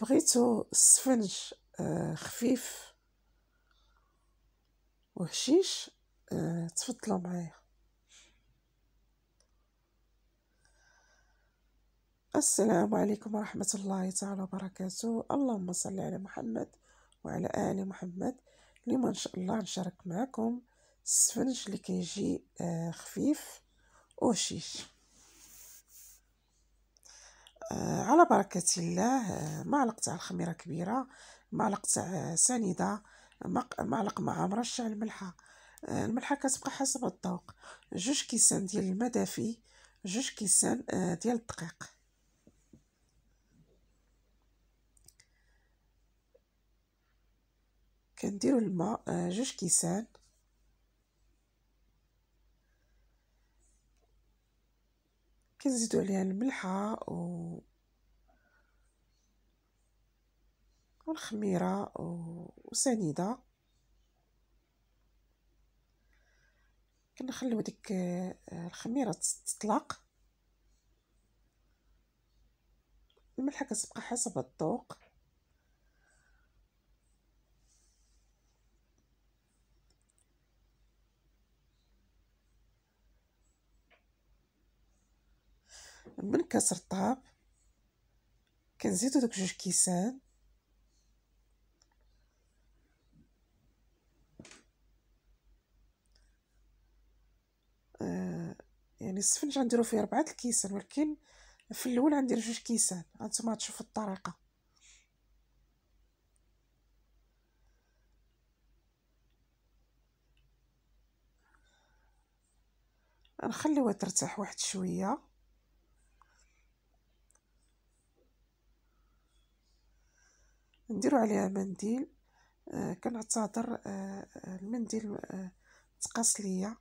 بغيتو سفنج آه، خفيف وهشيش آه، تفضلوا معايا السلام عليكم ورحمة الله تعالى وبركاته اللهم صل على محمد وعلى آل محمد اليوم إن شاء الله نشارك معكم السفنج اللي كيجي آه، خفيف وشيش آه، على بركة الله آه، معلق تاع الخميرة كبيرة معلق تاع آه، سنيدة معلق مع مرشة الملحة الملحة كتبقى حسب الذوق جوج كيسان ديال الما دافي جوج كيسان ديال الدقيق كنديرو الماء جوج كيسان كنزيدو عليها الملحة و والخميرة وسنيدة كنخليو ديك آه، الخميرة تطلق الملحة كتبقى حسب الذوق من بنكسر الطاب كنزيدو دوك جوج كيسان آه يعني السفنج غنديرو فيه ربعة الكيسان ولكن في الاول غندير جوج كيسان هانتوما تشوفوا الطريقه نخليوها ترتاح واحد شويه نديرو عليها منديل آه كنعتذر آه، آه، المنديل آه تقص ليا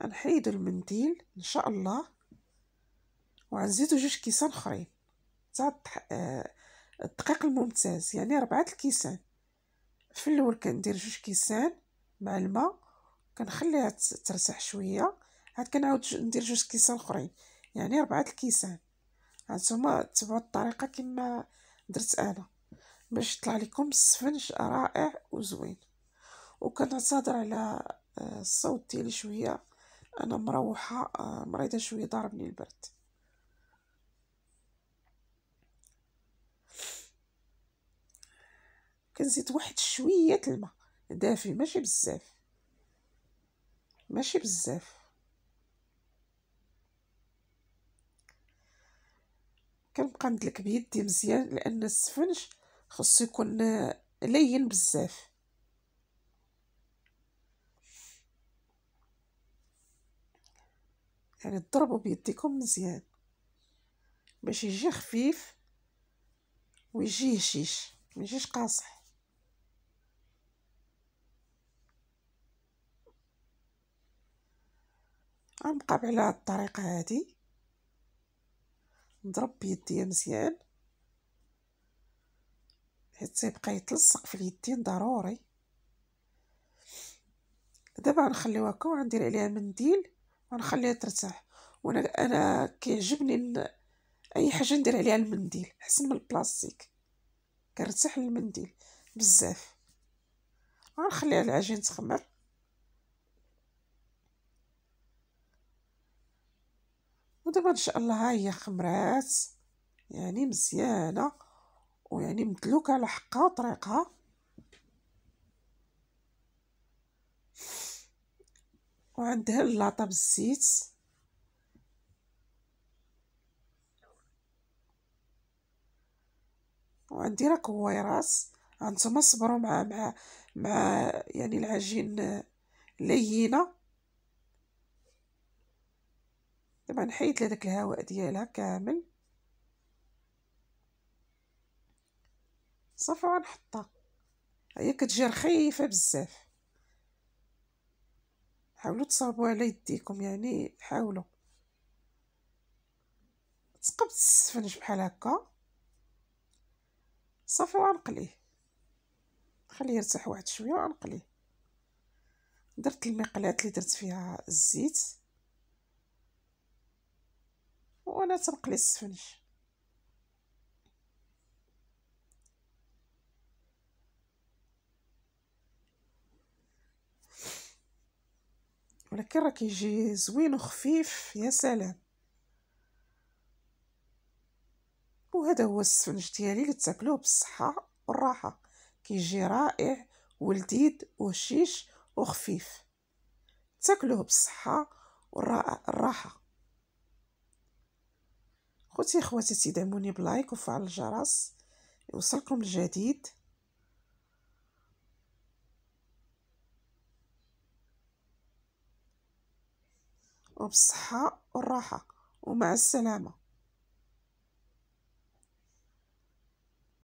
غنحيدو المنديل ان شاء الله وغنزيدو جوج كيسان اخرين تاع آه، الدقيق الممتاز يعني ربعة الكيسان في الاول كندير جوج كيسان مع الماء كنخليها ترتاح شويه عاد كنعاود ندير جوج كيسان اخرين يعني ربعه الكيسان هانتوما تبعوا الطريقه كما درت انا باش يطلع لكم السفنج رائع وزوين وكنعتذر على آه، الصوت ديالي شويه انا مروحه آه، مريضه شويه ضاربني البرد كنزيد واحد شويه الماء دافي ماشي بزاف ماشي بزاف كنبقى ندلك بيدي مزيان لان السفنج خصو يكون لين بزاف يعني تضربوا بيديكم مزيان باش يجي خفيف ويجي هشيش ميجيش قاصح غنبقى على هاد الطريقه هادي نضرب بيدي مزيان حيت تيبقا يتلصق في اليدين ضروري دابا غنخليو هكا وغندير عليها منديل ونخليها ترتاح وانا انا كيعجبني اي حاجه ندير عليها المنديل احسن من البلاستيك كنرتاح للمنديل بزاف غنخليها العجين تخمر ودابا ان شاء الله ها هي خمرات يعني مزيانه ويعني مدلوكه على حقها طريقها وعندها اللاطه بالزيت وعندي راه كويرات هانتوما صبروا مع مع مع يعني العجين لينه طبعا حيت لهداك الهواء ديالها كامل صافي غنحطها هي كتجي رخيفه بزاف حاولوا تصاوبوها على يديكم يعني حاولوا تقبت السفنج بحال هكا صافي وغنقليه خليه يرتاح واحد شويه وغنقليه درت المقلاة اللي درت فيها الزيت وانا تنقلي السفنج ولكن راه كيجي زوين وخفيف يا سلام وهذا هو السفنج ديالي اللي تاكلوه بالصحه والراحه كيجي رائع ولذيذ وشيش وخفيف تاكلوه بالصحه والراحه خوتي خواتاتي تدعموني بلايك وفعل الجرس يوصلكم الجديد وبالصحة والراحة ومع السلامة